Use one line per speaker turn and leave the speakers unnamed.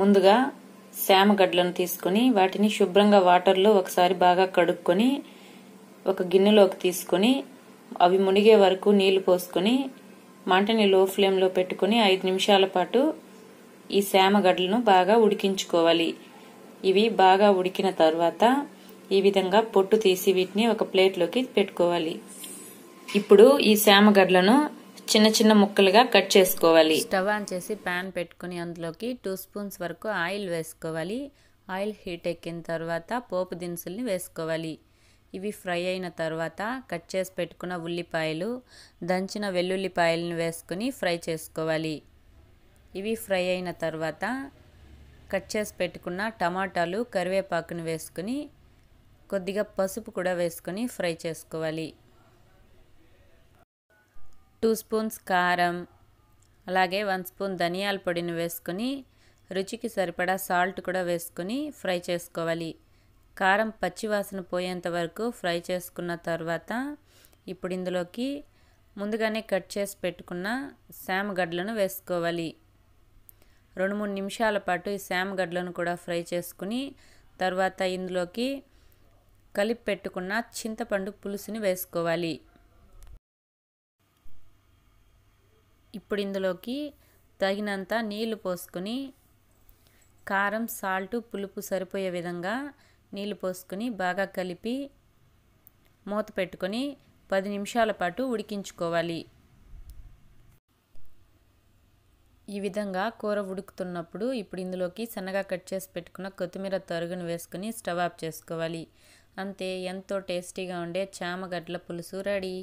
ముందుగా సేమగడ్లను తీసుకొని వాటిని శుభ్రంగా వాటర్లో ఒకసారి బాగా కడుక్కొని ఒక గిన్నెలోకి తీసుకొని అవి మునిగే వరకు నీళ్లు పోసుకొని మంటని లో ఫ్లేమ్లో పెట్టుకొని ఐదు నిమిషాల పాటు ఈ సేమగడ్లను బాగా ఉడికించుకోవాలి ఇవి బాగా ఉడికిన తర్వాత ఈ విధంగా పొట్టు తీసి వీటిని ఒక ప్లేట్లోకి పెట్టుకోవాలి ఇప్పుడు ఈ సేమగడ్లను చిన్న చిన్న ముక్కలుగా కట్ చేసుకోవాలి స్టవ్ ఆన్ చేసి ప్యాన్ పెట్టుకుని అందులోకి టూ స్పూన్స్ వరకు ఆయిల్ వేసుకోవాలి ఆయిల్ హీట్ ఎక్కిన తర్వాత పోపు దినుసుల్ని వేసుకోవాలి ఇవి ఫ్రై అయిన తర్వాత కట్ చేసి పెట్టుకున్న ఉల్లిపాయలు దంచిన వెల్లుల్లిపాయలను వేసుకుని ఫ్రై చేసుకోవాలి ఇవి ఫ్రై అయిన తర్వాత కట్ చేసి పెట్టుకున్న టమాటాలు కరివేపాకును వేసుకుని కొద్దిగా పసుపు కూడా వేసుకొని ఫ్రై చేసుకోవాలి టూ స్పూన్స్ కారం అలాగే వన్ స్పూన్ ధనియాల పొడిని వేసుకుని రుచికి సరిపడా సాల్ట్ కూడా వేసుకుని ఫ్రై చేసుకోవాలి కారం పచ్చివాసన పోయేంత వరకు ఫ్రై చేసుకున్న తర్వాత ఇప్పుడు ఇందులోకి ముందుగానే కట్ చేసి పెట్టుకున్న శామగడ్లను వేసుకోవాలి రెండు మూడు నిమిషాల పాటు ఈ శామగడ్లను కూడా ఫ్రై చేసుకుని తర్వాత ఇందులోకి కలిపి పెట్టుకున్న చింతపండు పులుసుని వేసుకోవాలి ఇప్పుడు ఇందులోకి తగినంత నీళ్లు పోసుకొని కారం సాల్ట్ పులుపు సరిపోయే విధంగా నీళ్లు పోసుకొని బాగా కలిపి మూత పెట్టుకొని పది నిమిషాల పాటు ఉడికించుకోవాలి ఈ విధంగా కూర ఉడుకుతున్నప్పుడు ఇప్పుడు ఇందులోకి సన్నగా కట్ చేసి పెట్టుకున్న కొత్తిమీర తరుగును వేసుకుని స్టవ్ ఆఫ్ చేసుకోవాలి అంతే ఎంతో టేస్టీగా ఉండే చామగడ్డల పులుసు రెడీ